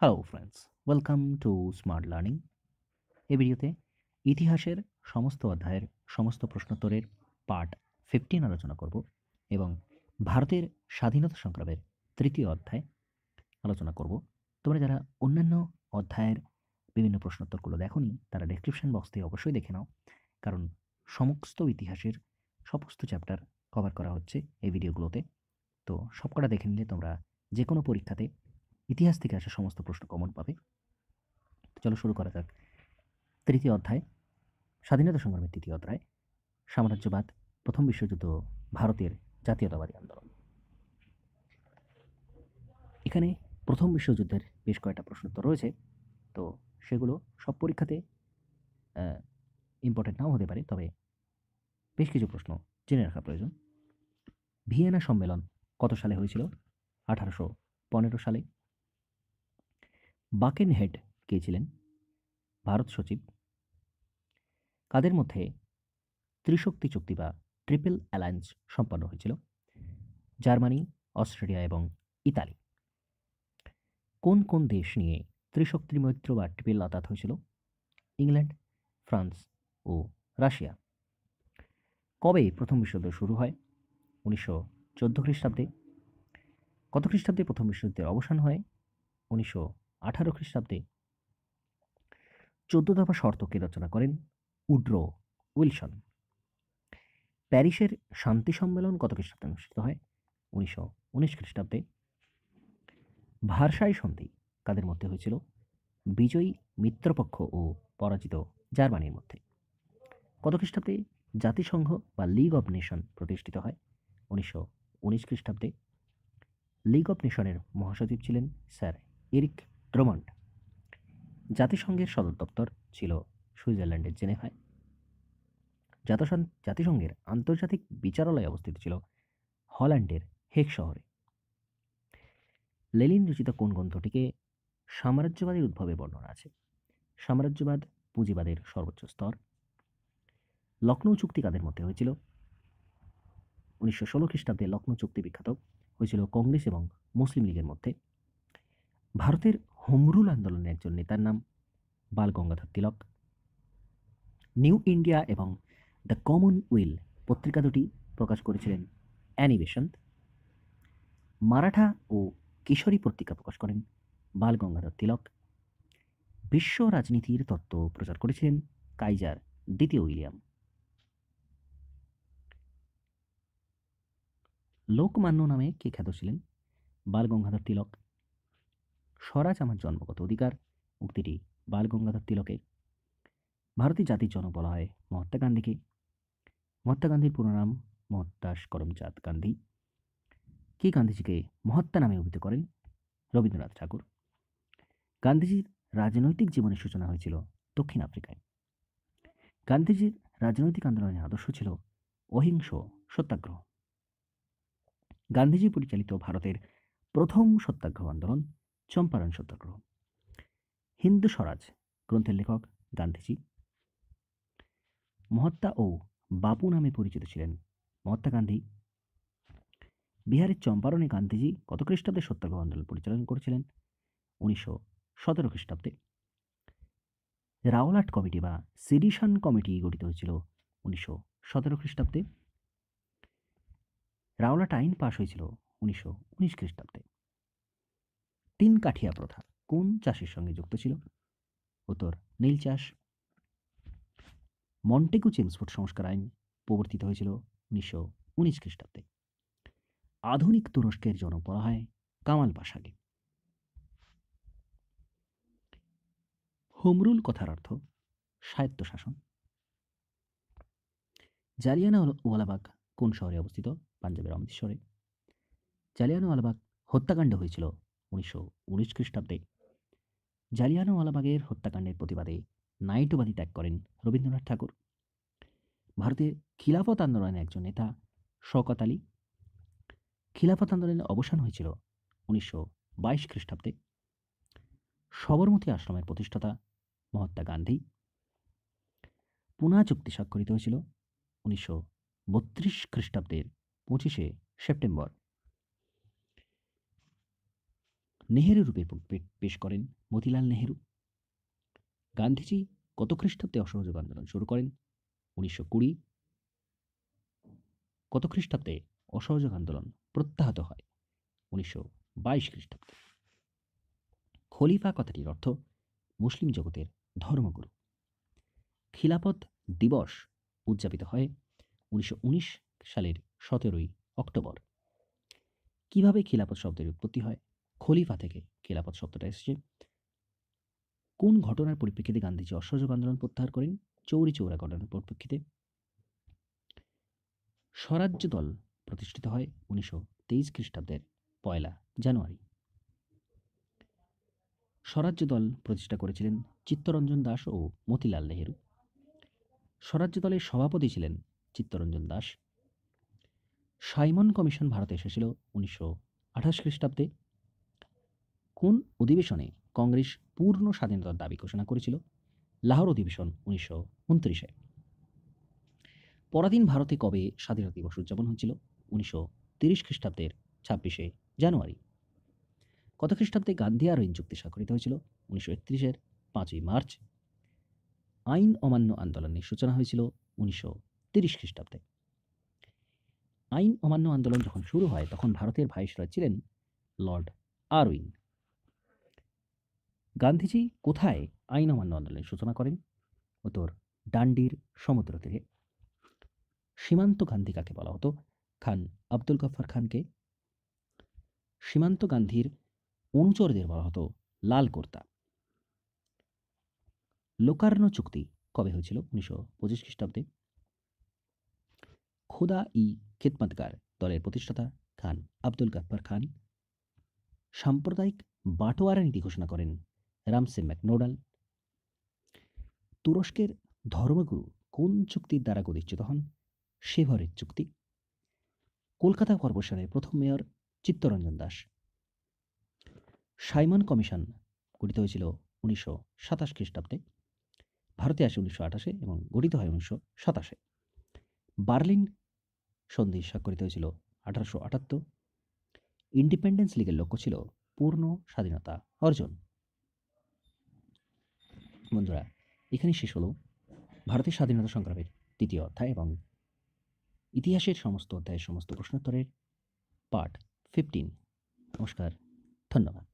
hello friends welcome to smart learning এ ভিডিওতে ইতিহাসের সমস্ত অধ্যায়ের সমস্ত প্রশ্নোত্তরের পার্ট ফিফটিন আলোচনা করব এবং ভারতের স্বাধীনতা সংগ্রামের তৃতীয় অধ্যায় আলোচনা করব তোমরা যারা অন্যান্য অধ্যায়ের বিভিন্ন প্রশ্নোত্তরগুলো দেখোনি তারা ডিসক্রিপশন বক্স থেকে অবশ্যই দেখে নাও কারণ সমস্ত ইতিহাসের সমস্ত চ্যাপ্টার কভার করা হচ্ছে এই ভিডিওগুলোতে তো সবকটা দেখে নিলে তোমরা যে কোনো পরীক্ষাতে ইতিহাস থেকে আসা সমস্ত প্রশ্ন কমন পাবে চলো শুরু করা যাক তৃতীয় অধ্যায় স্বাধীনতা সংগ্রামের তৃতীয় অধ্যায় সাম্রাজ্যবাদ প্রথম বিশ্বযুদ্ধ ভারতের জাতীয়তাবাদী আন্দোলন এখানে প্রথম বিশ্বযুদ্ধের বেশ কয়েকটা প্রশ্ন তো রয়েছে তো সেগুলো সব পরীক্ষাতে ইম্পর্টেন্ট নাও হতে পারে তবে বেশ কিছু প্রশ্ন জেনে রাখা প্রয়োজন ভিয়েনা সম্মেলন কত সালে হয়েছিল আঠারোশো পনেরো সালে বাকেন হেড কে ছিলেন ভারত সচিব কাদের মধ্যে ত্রিশক্তি চুক্তি বা ট্রিপল অ্যালায়েন্স সম্পন্ন হয়েছিল জার্মানি অস্ট্রেলিয়া এবং ইতালি কোন কোন দেশ নিয়ে ত্রিশক্তির মৈত্র বা ট্রিপল আতাত হয়েছিল ইংল্যান্ড ফ্রান্স ও রাশিয়া কবে প্রথম বিশ্বযুদ্ধ শুরু হয় উনিশশো চোদ্দো খ্রিস্টাব্দে কত খ্রিস্টাব্দে প্রথম বিশ্বযুদ্ধের অবসান হয় উনিশশো আঠারো খ্রিস্টাব্দে চোদ্দ দফা শর্তকে রচনা করেন উড্রো উইলসন প্যারিসের শান্তি সম্মেলন কত খ্রিস্টাব্দে অনুষ্ঠিত হয় উনিশশো উনিশ খ্রিস্টাব্দে ভারসাই সন্ধি কাদের মধ্যে হয়েছিল বিজয়ী মিত্রপক্ষ ও পরাজিত জার্মানির মধ্যে কত খ্রিস্টাব্দে জাতিসংঘ বা লিগ অব নেশন প্রতিষ্ঠিত হয় উনিশশো উনিশ খ্রিস্টাব্দে লিগ অব নেশনের মহাসচিব ছিলেন স্যার এরিক ড্রোমন্ড জাতিসংঘের সদর দপ্তর ছিল সুইজারল্যান্ডের জেনেভায় জাতিসংঘের আন্তর্জাতিক বিচারালয় অবস্থিত ছিল হল্যান্ডের হেক শহরে লেলিন রচিত কোন গ্রন্থটিকে সাম্রাজ্যবাদের উদ্ভবে বর্ণনা আছে সাম্রাজ্যবাদ পুঁজিবাদের সর্বোচ্চ স্তর লক্ষ্ণৌ চুক্তি কাদের মধ্যে হয়েছিল উনিশশো ষোলো খ্রিস্টাব্দে লক্ষ্ণৌ চুক্তি বিখ্যাত হয়েছিল কংগ্রেস এবং মুসলিম লীগের মধ্যে ভারতের হোমরুল আন্দোলনের একজন নেতার নাম বাল গঙ্গাধর তিলক নিউ ইন্ডিয়া এবং দ্য কমন উইল পত্রিকা দুটি প্রকাশ করেছিলেন অ্যানি বেসন্ত মারাঠা ও কিশোরী পত্রিকা প্রকাশ করেন বাল গঙ্গাধর তিলক বিশ্ব রাজনীতির তত্ত্ব প্রচার করেছিলেন কাইজার দ্বিতীয় উইলিয়াম লোকমান্য নামে কে খ্যাত ছিলেন বাল গঙ্গাধর তিলক স্বরাজ আমার জন্মগত অধিকার উক্তিটি বাল গঙ্গাধর তিলকের ভারতীয় জাতির জনক বলা হয় মহাত্মা গান্ধীকে মহাত্মা গান্ধীর পুরো নাম মহাত্মাস করমচাঁদ গান্ধী কে গান্ধীজিকে মহাত্মা নামে অভিহিত করেন রবীন্দ্রনাথ ঠাকুর গান্ধীজির রাজনৈতিক জীবনের সূচনা হয়েছিল দক্ষিণ আফ্রিকায় গান্ধীজির রাজনৈতিক আন্দোলনের আদর্শ ছিল অহিংস সত্যাগ্রহ গান্ধীজি পরিচালিত ভারতের প্রথম সত্যাগ্রহ আন্দোলন চম্পারণ সত্যাগ্রহ হিন্দু স্বরাজ গ্রন্থের লেখক গান্ধীজি মহাত্মা ও বাপু নামে পরিচিত ছিলেন মহাত্মা গান্ধী বিহারের চম্পারণে গান্ধীজি কত খ্রিস্টাব্দে সত্যাগ্রহ আন্দোলন পরিচালনা করেছিলেন উনিশশো সতেরো খ্রিস্টাব্দে রাওলাট কমিটি বা সিডিশন কমিটি গঠিত হয়েছিল উনিশশো সতেরো খ্রিস্টাব্দে রাওলাট আইন পাশ হয়েছিল উনিশশো উনিশ খ্রিস্টাব্দে তিন কাঠিয়া প্রথা কোন চাষের সঙ্গে যুক্ত ছিল উত্তর নীল চাষ মন্টেকু চেমসফোর্ড সংস্কার আইন প্রবর্তিত হয়েছিল উনিশশো উনিশ খ্রিস্টাব্দে আধুনিক তুরস্কের জনক বলা হয় কামাল পাশাকে হুমরুল কথার অর্থ স্বায়ত্তশাসন জালিয়ানাওয়ালাবাগ কোন শহরে অবস্থিত পাঞ্জাবের অমৃতসরে জালিয়ানওয়ালাবাগ হত্যাকাণ্ড হয়েছিল উনিশশো খ্রিস্টাব্দে জালিয়ানওয়ালাবাগের হত্যাকাণ্ডের প্রতিবাদে নাইটুবাদী ত্যাগ করেন রবীন্দ্রনাথ ঠাকুর ভারতের খিলাফত আন্দোলনের একজন নেতা শওকত আলী খিলাফত আন্দোলনের অবসান হয়েছিল উনিশশো বাইশ খ্রিস্টাব্দে সবরমতী আশ্রমের প্রতিষ্ঠাতা মহাত্মা গান্ধী পুনা চুক্তি স্বাক্ষরিত হয়েছিল উনিশশো বত্রিশ খ্রিস্টাব্দের পঁচিশে সেপ্টেম্বর নেহেরু রূপে পেশ করেন মতিলাল নেহেরু গান্ধীজি কত খ্রিস্টাব্দে অসহযোগ আন্দোলন শুরু করেন উনিশশো কুড়ি কত খ্রিস্টাব্দে অসহযোগ আন্দোলন প্রত্যাহত হয় উনিশশো বাইশ খ্রিস্টাব্দে খলিফা কথাটির অর্থ মুসলিম জগতের ধর্মগুরু খিলাপত দিবস উদযাপিত হয় উনিশশো সালের সতেরোই অক্টোবর কিভাবে খিলাপত শব্দের উৎপত্তি হয় খলিফা থেকে খেলাপথ শব্দটা এসেছে কোন ঘটনার পরিপ্রেক্ষিতে গান্ধীজি অসহযোগ আন্দোলন প্রত্যাহার করেন চৌরি চৌরা ঘটনার পরিপ্রেক্ষিতে স্বরাজ্য দল প্রতিষ্ঠিত হয় উনিশশো তেইশ খ্রিস্টাব্দের পয়লা জানুয়ারি স্বরাজ্য দল প্রতিষ্ঠা করেছিলেন চিত্তরঞ্জন দাস ও মতিলাল নেহেরু স্বরাজ্য দলের সভাপতি ছিলেন চিত্তরঞ্জন দাস সাইমন কমিশন ভারতে এসেছিল উনিশশো আঠাশ খ্রিস্টাব্দে কোন অধিবেশনে কংগ্রেস পূর্ণ স্বাধীনতার দাবি ঘোষণা করেছিল লাহোর অধিবেশন উনিশশো উনত্রিশে পরাধীন ভারতে কবে স্বাধীনতা দিবস উদযাপন হয়েছিল উনিশশো তিরিশ খ্রিস্টাব্দের ছাব্বিশে জানুয়ারি কত খ্রিস্টাব্দে গান্ধী আর ঋণ চুক্তি স্বাক্ষরিত হয়েছিল উনিশশো একত্রিশের পাঁচই মার্চ আইন অমান্য আন্দোলনের সূচনা হয়েছিল উনিশশো তিরিশ খ্রিস্টাব্দে আইন অমান্য আন্দোলন যখন শুরু হয় তখন ভারতের ভাইসরয় ছিলেন লর্ড আরউইন গান্ধীজি কোথায় আইন অমান্য আন্দোলনের সূচনা করেন উত্তর ডান্ডির সমুদ্র তীরে সীমান্ত গান্ধী কাকে বলা হতো খান আব্দুল গফর খানকে সীমান্ত গান্ধীর অনুচরদের বলা হতো লাল কর্তা লোকার্ণ চুক্তি কবে হয়েছিল উনিশশো পঁচিশ খ্রিস্টাব্দে খোদা ই খেতমাতগার দলের প্রতিষ্ঠাতা খান আব্দুল গাফার খান সাম্প্রদায়িক বাটোয়ারা নীতি ঘোষণা করেন রামসে ম্যাকনোডাল তুরস্কের ধর্মগুরু কোন চুক্তির দ্বারা গদিচ্যুত হন সেভরের চুক্তি কলকাতা কর্পোরেশনের প্রথম mayor Chittaranjan Das Simon commission গঠিত হয়েছিল উনিশশো সাতাশ খ্রিস্টাব্দে ভারতে আসে উনিশশো আঠাশে এবং গঠিত হয় উনিশশো সাতাশে বার্লিন সন্ধি স্বাক্ষরিত হয়েছিল আঠারোশো আটাত্তর ইন্ডিপেন্ডেন্স লিগের লক্ষ্য ছিল পূর্ণ স্বাধীনতা অর্জন বন্ধুরা এখানে শেষ হলো ভারতের স্বাধীনতা সংগ্রামের তৃতীয় অধ্যায় এবং ইতিহাসের সমস্ত অধ্যায়ের সমস্ত প্রশ্নোত্তরের পার্ট ফিফটিন নমস্কার ধন্যবাদ